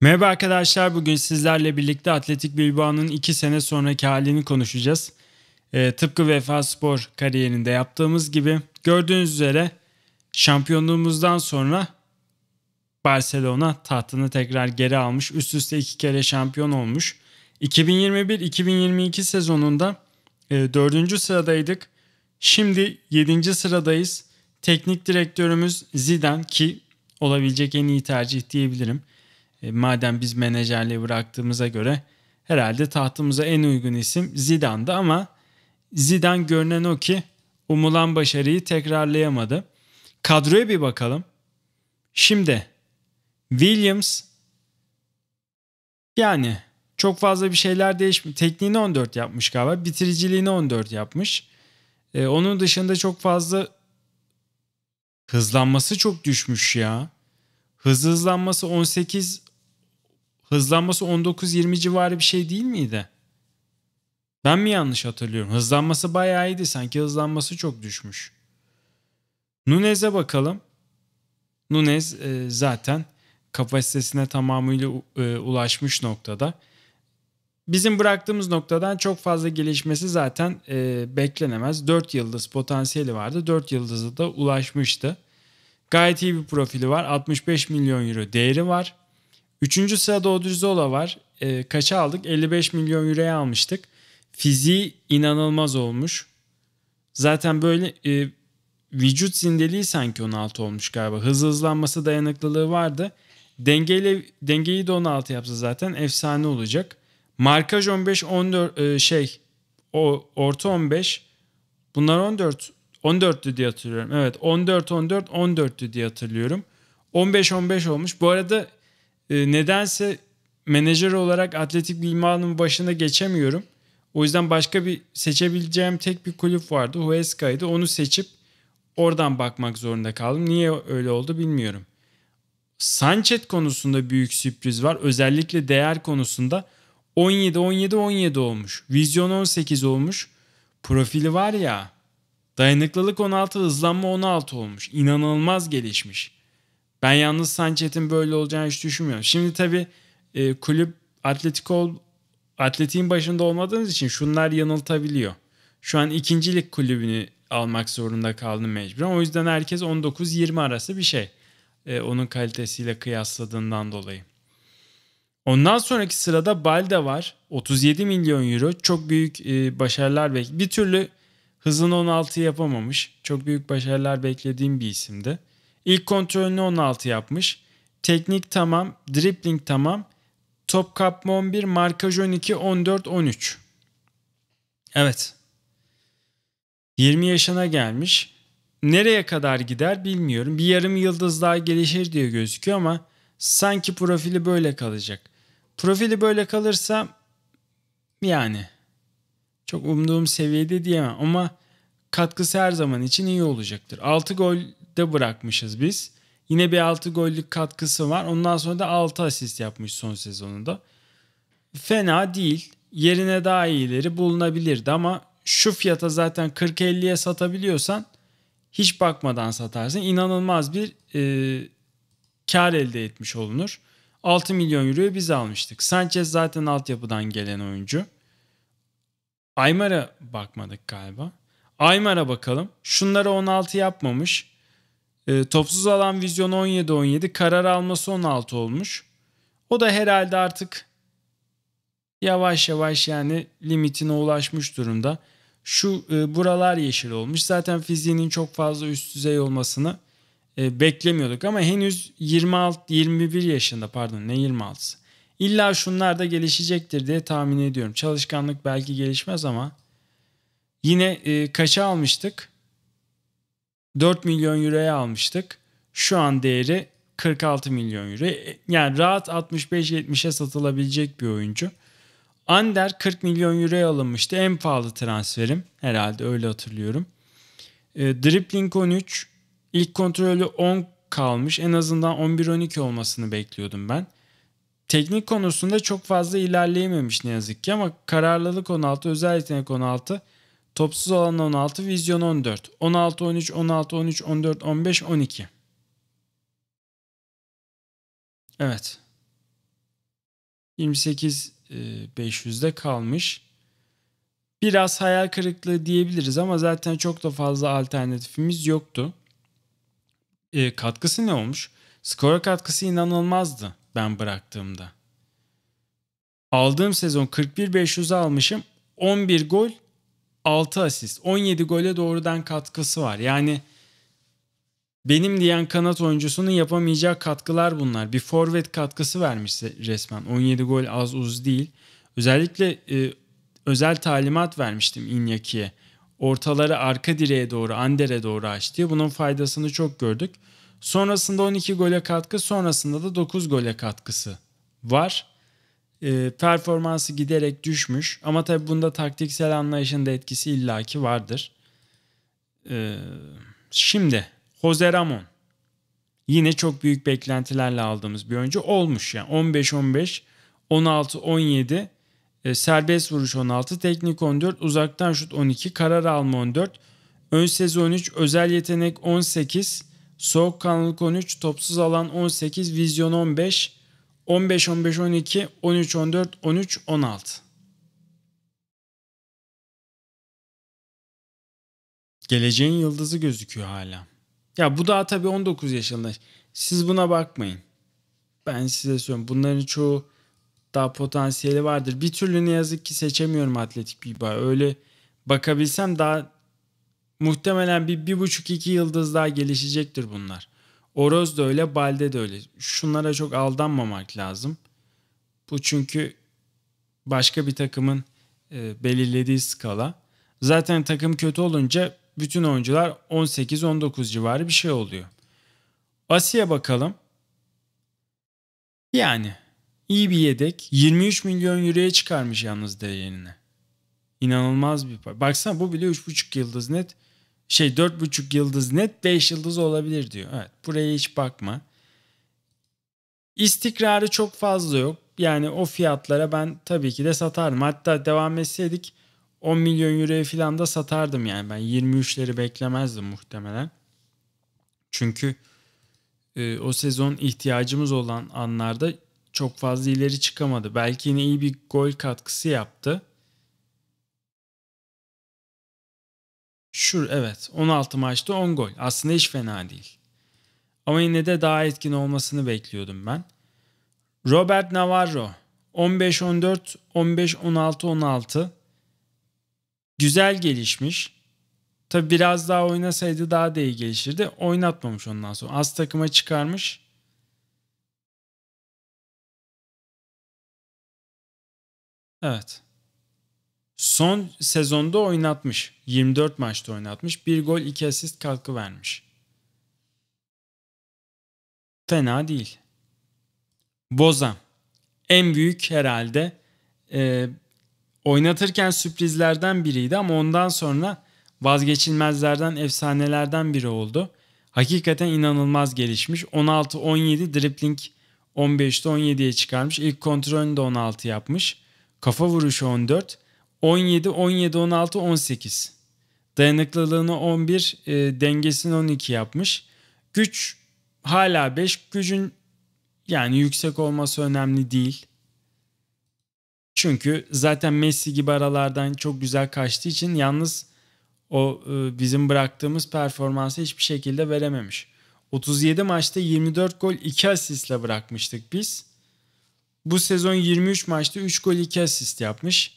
Merhaba arkadaşlar, bugün sizlerle birlikte Atletik Bilbao'nun 2 sene sonraki halini konuşacağız. E, tıpkı Vefa Spor kariyerinde yaptığımız gibi gördüğünüz üzere şampiyonluğumuzdan sonra Barcelona tahtını tekrar geri almış. Üst üste iki kere şampiyon olmuş. 2021-2022 sezonunda e, sıradaydık. Şimdi 7. sıradayız. Teknik direktörümüz Zidane ki olabilecek en iyi tercih diyebilirim. E, madem biz menajerliği bıraktığımıza göre herhalde tahtımıza en uygun isim Zidane'dı ama Zidane görünen o ki umulan başarıyı tekrarlayamadı. Kadroya bir bakalım. Şimdi Williams yani çok fazla bir şeyler değişmiyor. Tekniğini 14 yapmış galiba. Bitiriciliğini 14 yapmış. Ee, onun dışında çok fazla hızlanması çok düşmüş ya. Hız hızlanması 18 hızlanması 19-20 civarı bir şey değil miydi? Ben mi yanlış hatırlıyorum? Hızlanması bayağı iyiydi. Sanki hızlanması çok düşmüş. Nunez'e bakalım. Nunez e, zaten kapasitesine tamamıyla e, ulaşmış noktada. Bizim bıraktığımız noktadan çok fazla gelişmesi zaten e, beklenemez. 4 yıldız potansiyeli vardı. 4 yıldızı da ulaşmıştı. Gayet iyi bir profili var. 65 milyon euro değeri var. Üçüncü sırada Odriozola var. E, kaça aldık? 55 milyon euroya almıştık. Fiziği inanılmaz olmuş. Zaten böyle e, vücut zindeliği sanki 16 olmuş galiba. Hız hızlanması dayanıklılığı vardı. Dengeyle, dengeyi de 16 yapsa zaten efsane olacak. Markaj 15, 14 e, şey o orta 15 bunlar 14 14'tü diye hatırlıyorum. Evet 14 14 14'tü diye hatırlıyorum. 15 15 olmuş. Bu arada e, nedense menajer olarak atletik bilmanın başına geçemiyorum. O yüzden başka bir seçebileceğim tek bir kulüp vardı. Huesca'ydı. Onu seçip oradan bakmak zorunda kaldım. Niye öyle oldu bilmiyorum. Sanchez konusunda büyük sürpriz var. Özellikle değer konusunda 17 17 17 olmuş. Vizyon 18 olmuş. Profili var ya. Dayanıklılık 16, hızlanma 16 olmuş. İnanılmaz gelişmiş. Ben yalnız Sanchez'in böyle olacağını hiç düşünmüyorum. Şimdi tabii e, kulüp Atletico Atletik'in başında olmadığınız için şunlar yanıltabiliyor. Şu an ikincilik kulübünü almak zorunda kaldım mecburen. O yüzden herkes 19-20 arası bir şey. E, onun kalitesiyle kıyasladığından dolayı. Ondan sonraki sırada Balde var. 37 milyon euro. Çok büyük e, başarılar bek. Bir türlü hızını 16 yapamamış. Çok büyük başarılar beklediğim bir isimdi. İlk kontrolünü 16 yapmış. Teknik tamam, dribbling tamam. Top kapma 11, markaj 12, 14, 13. Evet. 20 yaşına gelmiş. Nereye kadar gider bilmiyorum. Bir yarım yıldız daha gelişir diye gözüküyor ama sanki profili böyle kalacak. Profili böyle kalırsa yani çok umduğum seviyede diyemem ama katkısı her zaman için iyi olacaktır. 6 gol 4'te bırakmışız biz. Yine bir 6 gollük katkısı var. Ondan sonra da 6 asist yapmış son sezonunda. Fena değil. Yerine daha iyileri bulunabilirdi ama şu fiyata zaten 40-50'ye satabiliyorsan hiç bakmadan satarsın. İnanılmaz bir e, kar elde etmiş olunur. 6 milyon euroyu biz almıştık. Sanchez zaten altyapıdan gelen oyuncu. Aymar'a bakmadık galiba. Aymar'a bakalım. Şunları 16 yapmamış. E, topsuz alan vizyon 17-17. Karar alması 16 olmuş. O da herhalde artık yavaş yavaş yani limitine ulaşmış durumda. Şu e, buralar yeşil olmuş. Zaten fiziğinin çok fazla üst düzey olmasını e, beklemiyorduk ama henüz 26 21 yaşında pardon ne 26'sı. İlla şunlar da gelişecektir diye tahmin ediyorum. Çalışkanlık belki gelişmez ama yine e, kaça almıştık? 4 milyon euroya almıştık. Şu an değeri 46 milyon euro. E, yani rahat 65-70'e satılabilecek bir oyuncu. Under 40 milyon euroya alınmıştı. En pahalı transferim herhalde öyle hatırlıyorum. E, dribbling 13. İlk kontrolü 10 kalmış. En azından 11-12 olmasını bekliyordum ben. Teknik konusunda çok fazla ilerleyememiş ne yazık ki ama kararlılık 16, özel yetenek 16 Topsuz alan 16, vizyon 14. 16, 13, 16, 13, 14, 15, 12. Evet. 28 500'de e, kalmış. Biraz hayal kırıklığı diyebiliriz ama zaten çok da fazla alternatifimiz yoktu. E, katkısı ne olmuş? Skora katkısı inanılmazdı ben bıraktığımda. Aldığım sezon 41-500'e almışım. 11 gol, 6 asist, 17 gole doğrudan katkısı var. Yani benim diyen kanat oyuncusunun yapamayacağı katkılar bunlar. Bir forvet katkısı vermiş resmen. 17 gol az uz değil. Özellikle e, özel talimat vermiştim Inyaki'ye. Ortaları arka direğe doğru, Ander'e doğru açtı. Bunun faydasını çok gördük. Sonrasında 12 gole katkı, sonrasında da 9 gole katkısı var e, performansı giderek düşmüş. Ama tabi bunda taktiksel anlayışın da etkisi illaki vardır. E, şimdi Jose Ramon yine çok büyük beklentilerle aldığımız bir oyuncu olmuş. Yani 15-15, 16-17, e, serbest vuruş 16, teknik 14, uzaktan şut 12, karar alma 14, ön sezon 3, özel yetenek 18, soğuk soğukkanlılık 13, topsuz alan 18, vizyon 15, 15, 15, 12, 13, 14, 13, 16. Geleceğin yıldızı gözüküyor hala. Ya bu daha tabii 19 yaşında. Siz buna bakmayın. Ben size söylüyorum. Bunların çoğu daha potansiyeli vardır. Bir türlü ne yazık ki seçemiyorum atletik bir bay. Öyle bakabilsem daha muhtemelen bir, bir buçuk iki yıldız daha gelişecektir bunlar. Oroz da öyle, balde de öyle. Şunlara çok aldanmamak lazım. Bu çünkü başka bir takımın e, belirlediği skala. Zaten takım kötü olunca bütün oyuncular 18-19 civarı bir şey oluyor. Asya bakalım. Yani iyi bir yedek. 23 milyon euroya çıkarmış yalnız değerini. İnanılmaz bir para. Baksana bu bile 3,5 yıldız net şey 4,5 yıldız net 5 yıldız olabilir diyor. Evet buraya hiç bakma. İstikrarı çok fazla yok. Yani o fiyatlara ben tabii ki de satarım. Hatta devam etseydik 10 milyon euroya falan da satardım yani. Ben 23'leri beklemezdim muhtemelen. Çünkü e, o sezon ihtiyacımız olan anlarda çok fazla ileri çıkamadı. Belki yine iyi bir gol katkısı yaptı. Şur evet 16 maçta 10 gol. Aslında hiç fena değil. Ama yine de daha etkin olmasını bekliyordum ben. Robert Navarro 15-14, 15-16-16 güzel gelişmiş. Tabi biraz daha oynasaydı daha da iyi gelişirdi. Oynatmamış ondan sonra. Az takıma çıkarmış. Evet. Son sezonda oynatmış. 24 maçta oynatmış. Bir gol, iki asist katkı vermiş. Fena değil. Boza, En büyük herhalde e, oynatırken sürprizlerden biriydi ama ondan sonra vazgeçilmezlerden, efsanelerden biri oldu. Hakikaten inanılmaz gelişmiş. 16-17 dribbling 15'te 17'ye çıkarmış. İlk kontrolünü de 16 yapmış. Kafa vuruşu 14. 17, 17, 16, 18. Dayanıklılığını 11, e, dengesini 12 yapmış. Güç hala 5. Gücün yani yüksek olması önemli değil. Çünkü zaten Messi gibi aralardan çok güzel kaçtığı için yalnız o e, bizim bıraktığımız performansı hiçbir şekilde verememiş. 37 maçta 24 gol 2 asistle bırakmıştık biz. Bu sezon 23 maçta 3 gol 2 asist yapmış.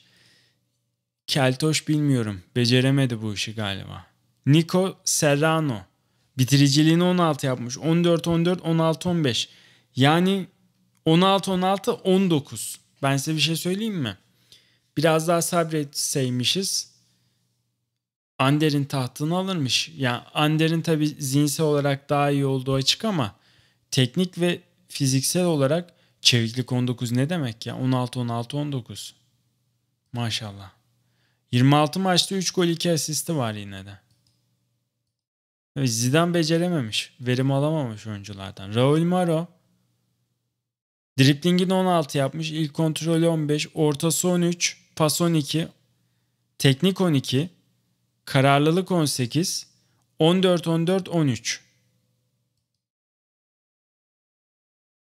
Keltoş bilmiyorum. Beceremedi bu işi galiba. Nico Serrano. Bitiriciliğini 16 yapmış. 14 14 16 15. Yani 16 16 19. Ben size bir şey söyleyeyim mi? Biraz daha sabretseymişiz Ander'in tahtını alırmış. Yani Ander'in tabi zihinsel olarak daha iyi olduğu açık ama teknik ve fiziksel olarak çeviklik 19 ne demek ya? 16 16 19. Maşallah. 26 maçta 3 gol 2 asisti var yine de. Zidane becerememiş. Verim alamamış oyunculardan. Raul Maro driplingini 16 yapmış. ilk kontrolü 15. Ortası 13. Pas 12. Teknik 12. Kararlılık 18. 14-14-13.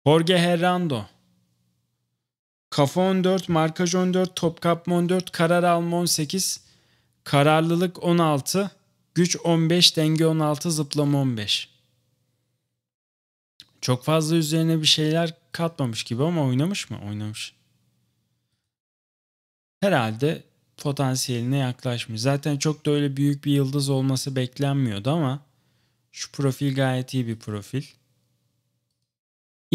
Jorge Herrando Kafa 14, markaj 14, top kapma 14, karar alma 18, kararlılık 16, güç 15, denge 16, zıplama 15. Çok fazla üzerine bir şeyler katmamış gibi ama oynamış mı? Oynamış. Herhalde potansiyeline yaklaşmış. Zaten çok da öyle büyük bir yıldız olması beklenmiyordu ama şu profil gayet iyi bir profil.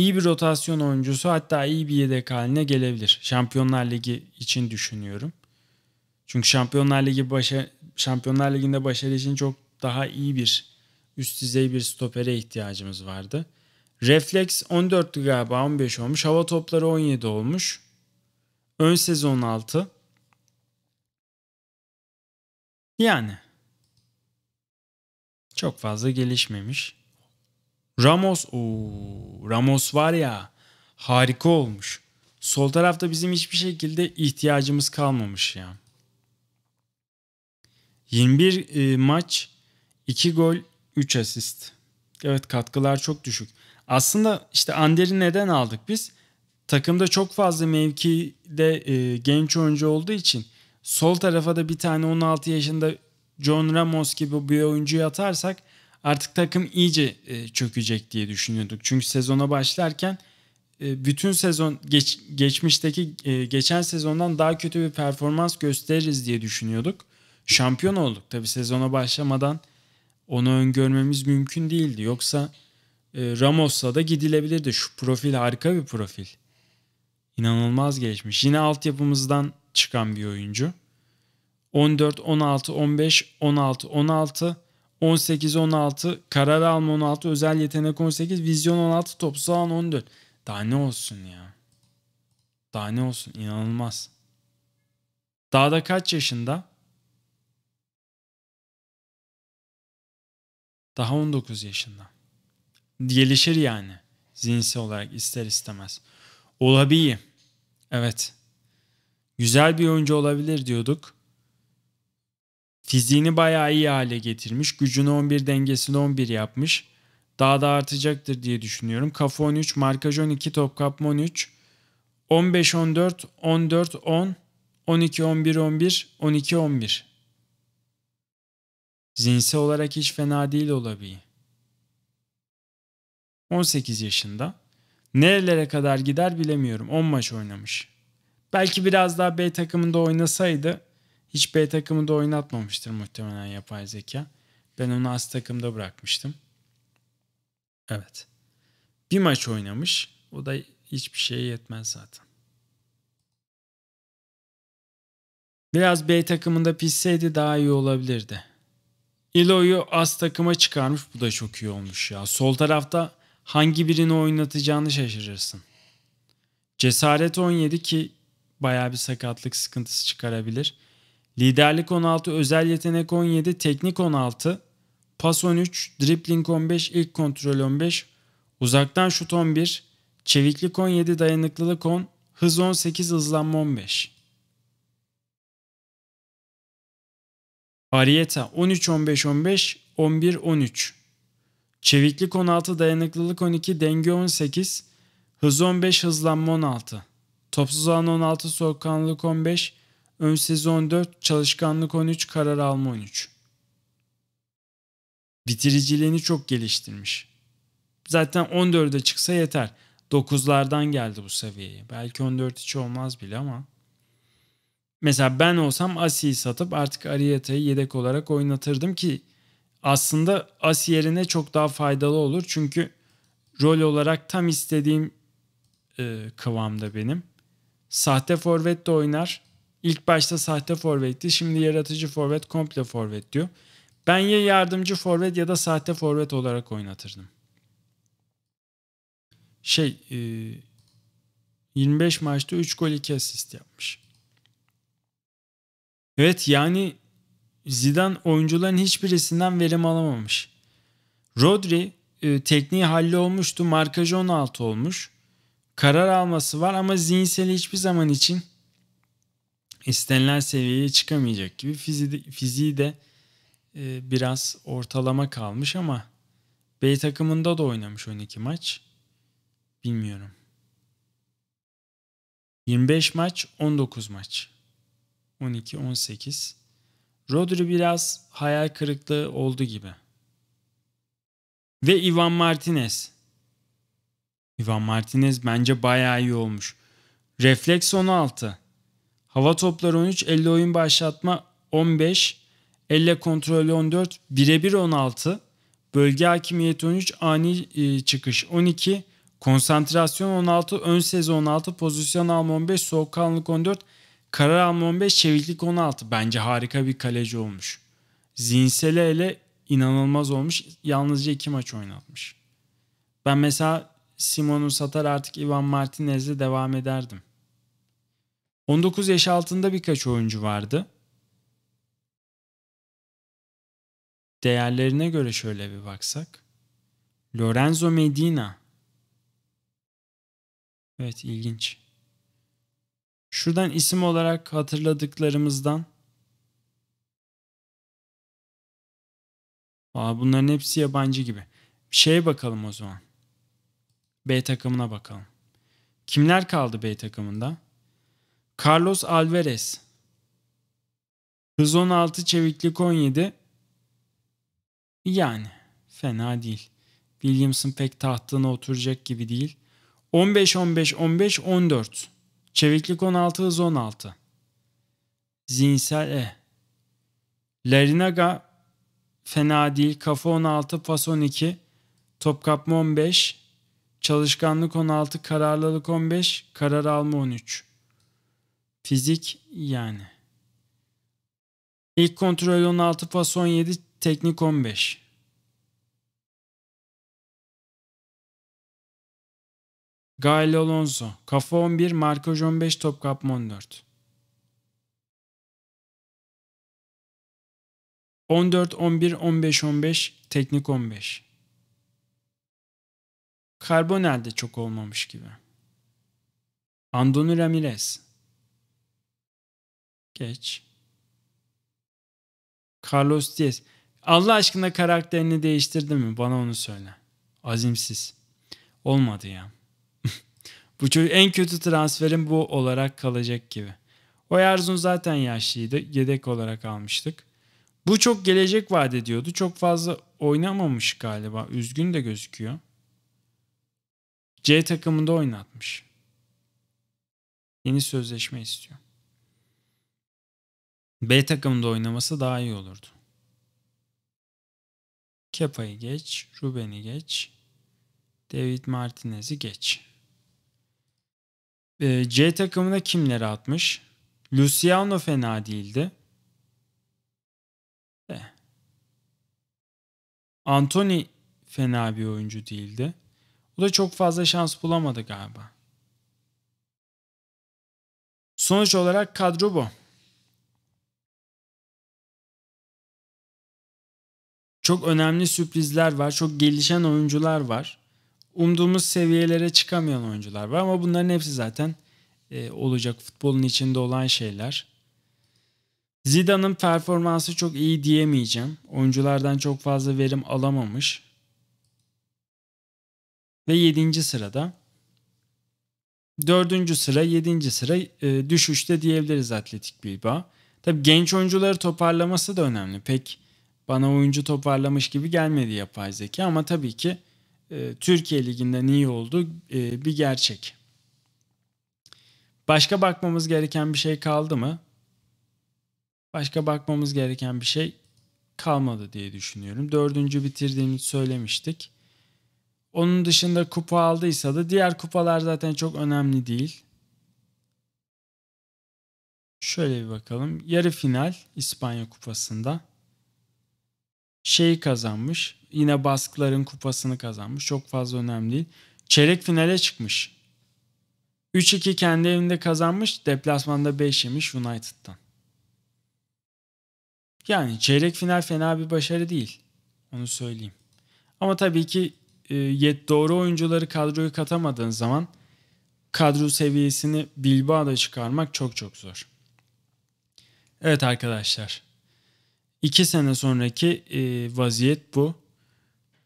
İyi bir rotasyon oyuncusu hatta iyi bir yedek haline gelebilir. Şampiyonlar Ligi için düşünüyorum. Çünkü Şampiyonlar Ligi başa Şampiyonlar Ligi'nde başarı için çok daha iyi bir üst düzey bir stopere ihtiyacımız vardı. Reflex 14 galiba 15 olmuş. Hava topları 17 olmuş. Ön sezon 6. Yani çok fazla gelişmemiş. Ramos o Ramos var ya harika olmuş. Sol tarafta bizim hiçbir şekilde ihtiyacımız kalmamış ya. 21 e, maç 2 gol 3 asist. Evet katkılar çok düşük. Aslında işte Ander'i neden aldık biz? Takımda çok fazla mevkide e, genç oyuncu olduğu için sol tarafa da bir tane 16 yaşında John Ramos gibi bir oyuncuyu atarsak artık takım iyice e, çökecek diye düşünüyorduk. Çünkü sezona başlarken e, bütün sezon geç, geçmişteki e, geçen sezondan daha kötü bir performans gösteririz diye düşünüyorduk. Şampiyon olduk. Tabi sezona başlamadan onu öngörmemiz mümkün değildi. Yoksa e, Ramos'la da gidilebilirdi. Şu profil harika bir profil. İnanılmaz gelişmiş. Yine altyapımızdan çıkan bir oyuncu. 14, 16, 15, 16, 16 18 16 karar alma 16 özel yetenek 18 vizyon 16 topsal alan 14. Daha ne olsun ya? Daha ne olsun inanılmaz. Daha da kaç yaşında? Daha 19 yaşında. Gelişir yani zihinsel olarak ister istemez. Olabilir. Evet. Güzel bir oyuncu olabilir diyorduk. Fiziğini bayağı iyi hale getirmiş. Gücünü 11 dengesini 11 yapmış. Daha da artacaktır diye düşünüyorum. Kafa 13, markaj 12, top kapma 13. 15 14 14 10 12 11 11 12 11. Zihinsel olarak hiç fena değil olabiyi. 18 yaşında. Nerelere kadar gider bilemiyorum. 10 maç oynamış. Belki biraz daha B takımında oynasaydı hiç B takımında oynatmamıştır muhtemelen yapay zeka. Ben onu as takımda bırakmıştım. Evet. Bir maç oynamış. O da hiçbir şeye yetmez zaten. Biraz B takımında pisseydi daha iyi olabilirdi. Ilo'yu as takıma çıkarmış. Bu da çok iyi olmuş ya. Sol tarafta hangi birini oynatacağını şaşırırsın. Cesaret 17 ki baya bir sakatlık sıkıntısı çıkarabilir. Liderlik 16, özel yetenek 17, teknik 16, pas 13, dribbling 15, ilk kontrol 15, uzaktan şut 11, çeviklik 17, dayanıklılık 10, hız 18, hızlanma 15. Arieta 13 15 15 11 13. Çeviklik 16, dayanıklılık 12, denge 18, hız 15, hızlanma 16. Topsuz alan 16, soğukkanlılık 15, Ön sezon 14, çalışkanlık 13, karar alma 13. Bitiriciliğini çok geliştirmiş. Zaten 14'e çıksa yeter. 9'lardan geldi bu seviyeye. Belki 14 hiç olmaz bile ama. Mesela ben olsam Asi'yi satıp artık Arieta'yı yedek olarak oynatırdım ki aslında Asi yerine çok daha faydalı olur. Çünkü rol olarak tam istediğim e, kıvamda benim. Sahte forvet de oynar. İlk başta sahte forvetti, şimdi yaratıcı forvet, komple forvet diyor. Ben ya yardımcı forvet ya da sahte forvet olarak oynatırdım. Şey, 25 e, maçta 3 gol 2 asist yapmış. Evet yani Zidane oyuncuların hiçbirisinden verim alamamış. Rodri e, tekniği halli olmuştu. Markajı 16 olmuş. Karar alması var ama zihinsel hiçbir zaman için istenilen seviyeye çıkamayacak gibi fiziği de, e, biraz ortalama kalmış ama B takımında da oynamış 12 maç. Bilmiyorum. 25 maç, 19 maç. 12 18. Rodri biraz hayal kırıklığı oldu gibi. Ve Ivan Martinez. Ivan Martinez bence bayağı iyi olmuş. Refleks 16. Hava topları 13, elle oyun başlatma 15, elle kontrolü 14, birebir 16, bölge hakimiyeti 13, ani e, çıkış 12, konsantrasyon 16, ön sezon 16, pozisyon alma 15, soğukkanlılık 14, karar alma 15, çeviklik 16. Bence harika bir kaleci olmuş. Zinsele ele inanılmaz olmuş. Yalnızca iki maç oynatmış. Ben mesela Simon'u satar artık Ivan Martinez'le devam ederdim. 19 yaş altında birkaç oyuncu vardı. Değerlerine göre şöyle bir baksak. Lorenzo Medina. Evet ilginç. Şuradan isim olarak hatırladıklarımızdan Aa, bunların hepsi yabancı gibi. Şeye bakalım o zaman. B takımına bakalım. Kimler kaldı B takımında? Carlos Alvarez Hız 16 çeviklik 17 yani fena değil. Williamson pek tahtına oturacak gibi değil. 15 15 15 14 Çeviklik 16 hız 16 Zinsel E Larinaga fena değil. Kafa 16 pas 12 Top kapma 15 Çalışkanlık 16 Kararlılık 15 Karar alma 13 Fizik yani. İlk kontrol 16, pas 17, teknik 15. Gail Alonso, kafa 11, markaj 15, top kapma 14. 14, 11, 15, 15, teknik 15. Karbonel de çok olmamış gibi. Andoni Ramirez Geç. Carlos Diaz. Allah aşkına karakterini değiştirdi mi? Bana onu söyle. Azimsiz. Olmadı ya. bu çocuk en kötü transferin bu olarak kalacak gibi. O Erzun zaten yaşlıydı. Yedek olarak almıştık. Bu çok gelecek vaat ediyordu. Çok fazla oynamamış galiba. Üzgün de gözüküyor. C takımında oynatmış. Yeni sözleşme istiyor. B takımında oynaması daha iyi olurdu. Kepa'yı geç, Ruben'i geç, David Martinez'i geç. Ee, C takımına kimleri atmış? Luciano fena değildi. Ee, Anthony fena bir oyuncu değildi. O da çok fazla şans bulamadı galiba. Sonuç olarak kadro bu. Çok önemli sürprizler var. Çok gelişen oyuncular var. Umduğumuz seviyelere çıkamayan oyuncular var ama bunların hepsi zaten e, olacak futbolun içinde olan şeyler. Zidane'ın performansı çok iyi diyemeyeceğim. Oyunculardan çok fazla verim alamamış. Ve 7. sırada. 4. sıra, 7. sıra e, düşüşte diyebiliriz Atletik Bilbao. Tabii genç oyuncuları toparlaması da önemli. Pek bana oyuncu toparlamış gibi gelmedi yapay zeka ama tabii ki e, Türkiye Ligi'nden iyi oldu e, bir gerçek. Başka bakmamız gereken bir şey kaldı mı? Başka bakmamız gereken bir şey kalmadı diye düşünüyorum. Dördüncü bitirdiğini söylemiştik. Onun dışında kupa aldıysa da diğer kupalar zaten çok önemli değil. Şöyle bir bakalım. Yarı final İspanya Kupası'nda şeyi kazanmış. Yine baskıların kupasını kazanmış. Çok fazla önemli değil. Çeyrek finale çıkmış. 3-2 kendi evinde kazanmış. Deplasmanda 5 yemiş United'tan. Yani çeyrek final fena bir başarı değil. Onu söyleyeyim. Ama tabii ki e, yet doğru oyuncuları kadroyu katamadığın zaman kadro seviyesini Bilbao'da çıkarmak çok çok zor. Evet arkadaşlar. 2 sene sonraki e, vaziyet bu.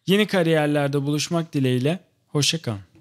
Yeni kariyerlerde buluşmak dileğiyle. Hoşçakalın.